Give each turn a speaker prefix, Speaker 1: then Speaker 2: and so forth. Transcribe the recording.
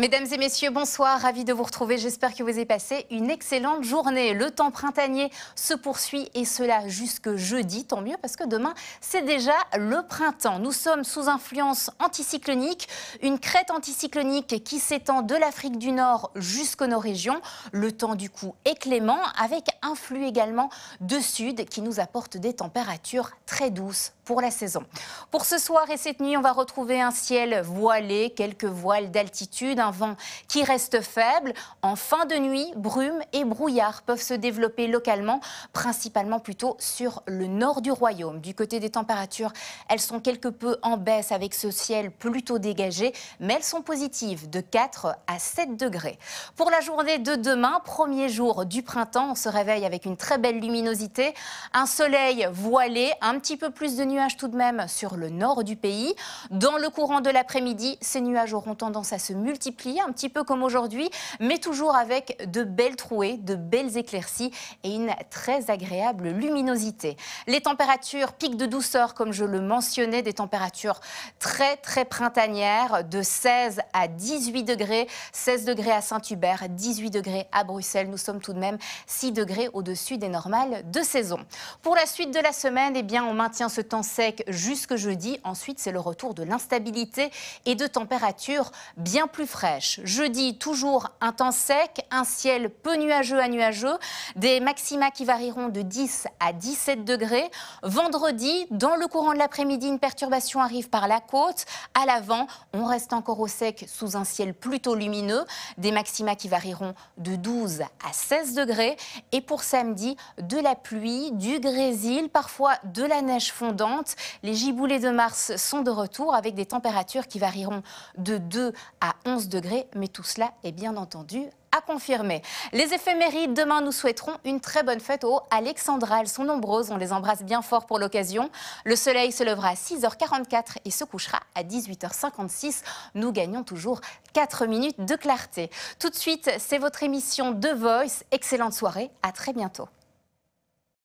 Speaker 1: Mesdames et messieurs, bonsoir, ravi de vous retrouver. J'espère que vous avez passé une excellente journée. Le temps printanier se poursuit et cela jusque jeudi, tant mieux parce que demain, c'est déjà le printemps. Nous sommes sous influence anticyclonique, une crête anticyclonique qui s'étend de l'Afrique du Nord jusqu'aux nos régions. Le temps du coup est clément avec un flux également de sud qui nous apporte des températures très douces pour la saison. Pour ce soir et cette nuit, on va retrouver un ciel voilé, quelques voiles d'altitude, vent qui reste faible. En fin de nuit, brume et brouillard peuvent se développer localement, principalement plutôt sur le nord du royaume. Du côté des températures, elles sont quelque peu en baisse avec ce ciel plutôt dégagé, mais elles sont positives de 4 à 7 degrés. Pour la journée de demain, premier jour du printemps, on se réveille avec une très belle luminosité, un soleil voilé, un petit peu plus de nuages tout de même sur le nord du pays. Dans le courant de l'après-midi, ces nuages auront tendance à se multiplier un petit peu comme aujourd'hui, mais toujours avec de belles trouées, de belles éclaircies et une très agréable luminosité. Les températures piquent de douceur, comme je le mentionnais, des températures très très printanières, de 16 à 18 degrés, 16 degrés à Saint-Hubert, 18 degrés à Bruxelles. Nous sommes tout de même 6 degrés au-dessus des normales de saison. Pour la suite de la semaine, eh bien, on maintient ce temps sec jusque jeudi. Ensuite, c'est le retour de l'instabilité et de températures bien plus fraîches Jeudi, toujours un temps sec, un ciel peu nuageux à nuageux, des maxima qui varieront de 10 à 17 degrés. Vendredi, dans le courant de l'après-midi, une perturbation arrive par la côte. À l'avant, on reste encore au sec sous un ciel plutôt lumineux, des maxima qui varieront de 12 à 16 degrés. Et pour samedi, de la pluie, du grésil, parfois de la neige fondante. Les giboulées de mars sont de retour avec des températures qui varieront de 2 à 11 degrés degrés, mais tout cela est bien entendu à confirmer. Les éphémérides, demain, nous souhaiterons une très bonne fête aux Alexandra. Elles sont nombreuses, on les embrasse bien fort pour l'occasion. Le soleil se lèvera à 6h44 et se couchera à 18h56. Nous gagnons toujours 4 minutes de clarté. Tout de suite, c'est votre émission de Voice. Excellente soirée, à très bientôt.